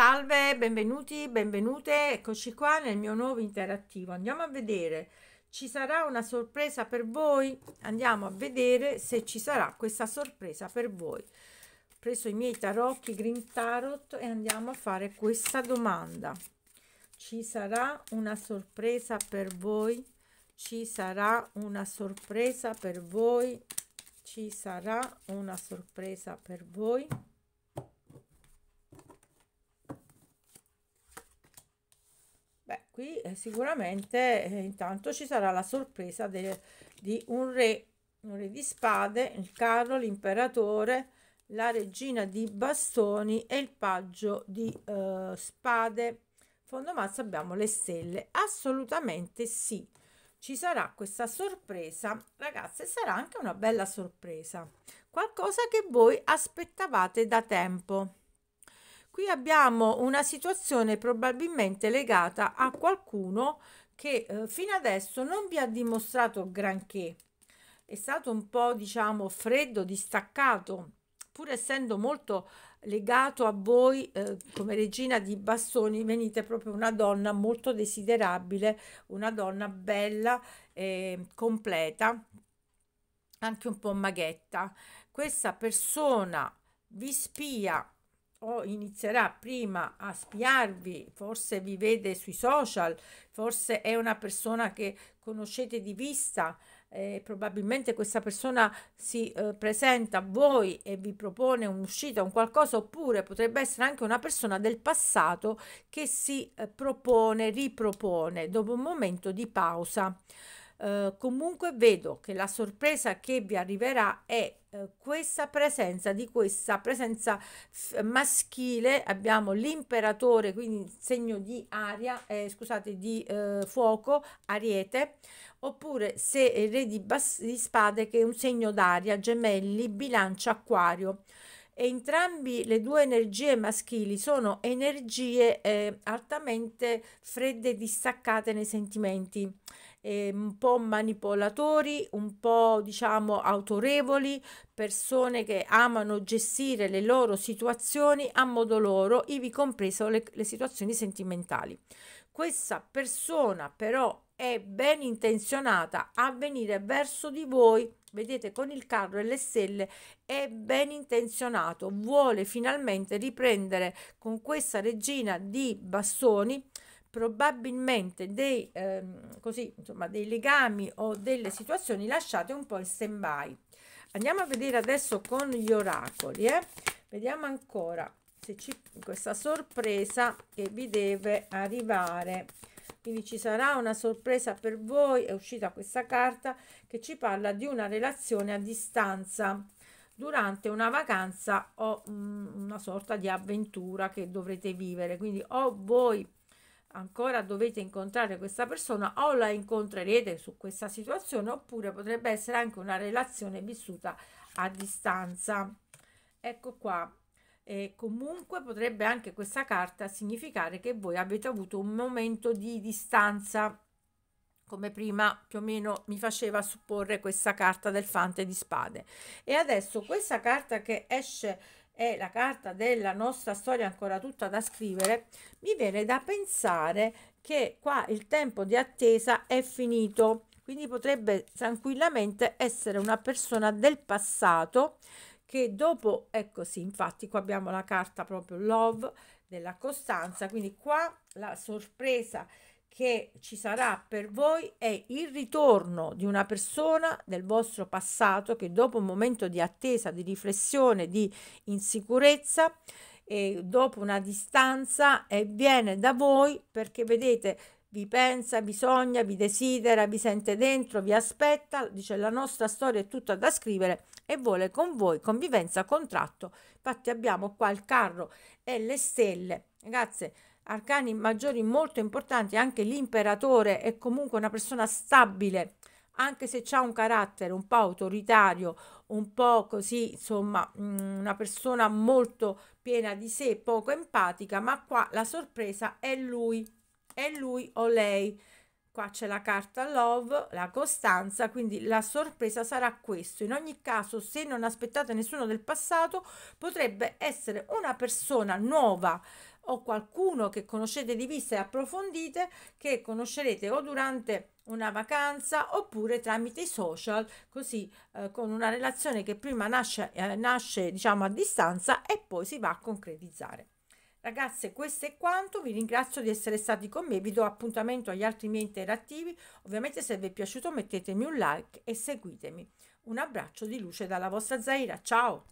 Salve, benvenuti, benvenute, eccoci qua nel mio nuovo interattivo. Andiamo a vedere, ci sarà una sorpresa per voi? Andiamo a vedere se ci sarà questa sorpresa per voi. Ho preso i miei tarocchi Green Tarot e andiamo a fare questa domanda. Ci sarà una sorpresa per voi? Ci sarà una sorpresa per voi? Ci sarà una sorpresa per voi? qui eh, sicuramente eh, intanto ci sarà la sorpresa de, di un re, un re di spade, il carro, l'imperatore, la regina di bastoni e il paggio di eh, spade. Fondo mazzo abbiamo le stelle, assolutamente sì. Ci sarà questa sorpresa, ragazze, sarà anche una bella sorpresa, qualcosa che voi aspettavate da tempo. Qui abbiamo una situazione probabilmente legata a qualcuno che eh, fino adesso non vi ha dimostrato granché. È stato un po', diciamo, freddo, distaccato, pur essendo molto legato a voi eh, come regina di bastoni venite proprio una donna molto desiderabile una donna bella eh, completa anche un po' maghetta questa persona vi spia o inizierà prima a spiarvi, forse vi vede sui social, forse è una persona che conoscete di vista, eh, probabilmente questa persona si eh, presenta a voi e vi propone un'uscita, un qualcosa, oppure potrebbe essere anche una persona del passato che si eh, propone, ripropone dopo un momento di pausa. Eh, comunque vedo che la sorpresa che vi arriverà è eh, questa presenza, di questa presenza maschile abbiamo l'imperatore, quindi segno di aria, eh, scusate, di eh, fuoco, ariete, oppure se il re di, di spade che è un segno d'aria, gemelli, bilancia, acquario. E entrambi le due energie maschili sono energie eh, altamente fredde e distaccate nei sentimenti Ehm, un po' manipolatori, un po' diciamo autorevoli, persone che amano gestire le loro situazioni a modo loro, ivi compreso le, le situazioni sentimentali. Questa persona però è ben intenzionata a venire verso di voi vedete con il carro e le stelle è ben intenzionato vuole finalmente riprendere con questa regina di bastoni probabilmente dei, ehm, così, insomma, dei legami o delle situazioni lasciate un po' in stand by. Andiamo a vedere adesso con gli oracoli, eh? vediamo ancora se ci, questa sorpresa che vi deve arrivare. Quindi ci sarà una sorpresa per voi, è uscita questa carta che ci parla di una relazione a distanza durante una vacanza o mh, mm, una sorta di avventura che dovrete vivere. Quindi o voi ancora dovete incontrare questa persona o la incontrerete su questa situazione oppure potrebbe essere anche una relazione vissuta a distanza. Ecco qua. E comunque potrebbe anche questa carta significare che voi avete avuto un momento di distanza come prima più o meno mi faceva supporre questa carta del fante di spade e adesso questa carta che esce è la carta della nostra storia ancora tutta da scrivere, mi viene da pensare che qua il tempo di attesa è finito. Quindi potrebbe tranquillamente essere una persona del passato che dopo, ecco sì, infatti qua abbiamo la carta proprio Love della Costanza, quindi qua la sorpresa che ci sarà per voi è il ritorno di una persona del vostro passato che dopo un momento di attesa, di riflessione, di insicurezza, e dopo una distanza e viene da voi perché vedete vi pensa, vi sogna, vi desidera, vi sente dentro, vi aspetta, dice la nostra storia è tutta da scrivere e vuole con voi convivenza, contratto. Infatti abbiamo qua il carro e le stelle. Ragazze, arcani maggiori molto importanti, anche l'imperatore è comunque una persona stabile, anche se ha un carattere un po' autoritario, un po' così, insomma, mm, una persona molto piena di sé, poco empatica, ma qua la sorpresa è lui, è lui o lei. Qua c'è la carta love, la costanza, quindi la sorpresa sarà questo. In ogni caso, se non aspettate nessuno del passato, potrebbe essere una persona nuova, o qualcuno che conoscete di vista e approfondite che conoscerete o durante una vacanza oppure tramite i social così eh, con una relazione che prima nasce, eh, nasce diciamo a distanza e poi si va a concretizzare. Ragazze, questo è quanto, vi ringrazio di essere stati con me, vi do appuntamento agli altri miei interattivi, ovviamente se vi è piaciuto mettetemi un like e seguitemi. Un abbraccio di luce dalla vostra Zaira, ciao!